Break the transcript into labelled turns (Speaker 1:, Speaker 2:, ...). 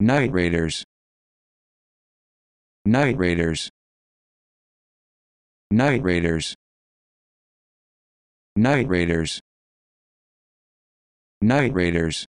Speaker 1: Night Raiders Night Raiders Night Raiders Night Raiders Night Raiders